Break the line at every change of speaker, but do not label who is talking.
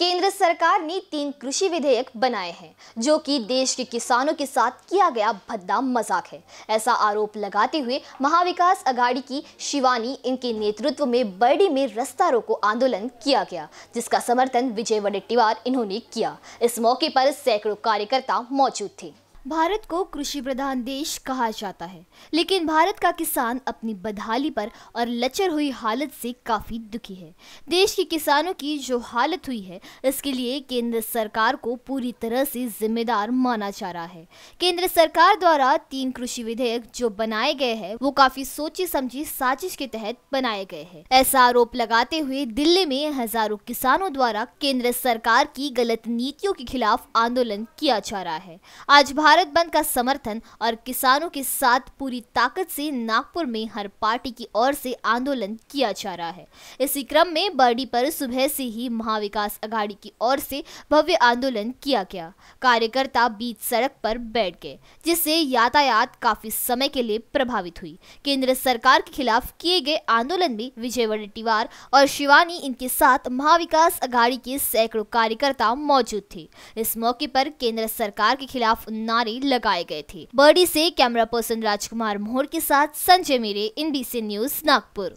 केंद्र सरकार ने तीन कृषि विधेयक बनाए हैं जो कि देश के किसानों के साथ किया गया भद्दा मजाक है ऐसा आरोप लगाते हुए महाविकास अघाड़ी की शिवानी इनके नेतृत्व में बर्डी में रस्ता रोको आंदोलन किया गया जिसका समर्थन विजय वडेट्टीवार इन्होंने किया इस मौके पर सैकड़ों कार्यकर्ता मौजूद थे भारत को कृषि प्रधान देश कहा जाता है लेकिन भारत का किसान अपनी बदहाली पर और लचर हुई हालत से काफ़ी दुखी है देश के किसानों की जो हालत हुई है इसके लिए केंद्र सरकार को पूरी तरह से जिम्मेदार माना जा रहा है केंद्र सरकार द्वारा तीन कृषि विधेयक जो बनाए गए हैं वो काफ़ी सोची समझी साजिश के तहत बनाए गए है ऐसा आरोप लगाते हुए दिल्ली में हजारों किसानों द्वारा केंद्र सरकार की गलत नीतियों के खिलाफ आंदोलन किया जा रहा है आज भारत बंद का समर्थन और किसानों के साथ पूरी ताकत से नागपुर में हर पार्टी की ओर से आंदोलन किया जा रहा है इसी क्रम में बर्डी पर सुबह से ही महाविकास अघाड़ी की ओर से भव्य आंदोलन किया गया कार्यकर्ता बीच सड़क पर बैठ गए जिससे यातायात काफी समय के लिए प्रभावित हुई केंद्र सरकार के खिलाफ किए गए आंदोलन में विजय वडेटीवार और शिवानी इनके साथ महाविकास अघाड़ी के सैकड़ों कार्यकर्ता मौजूद थे इस मौके पर केंद्र सरकार के खिलाफ नारे लगाए गए थे बर्डी से कैमरा पर्सन राजकुमार मोहर के साथ संजय मेरे इन न्यूज नागपुर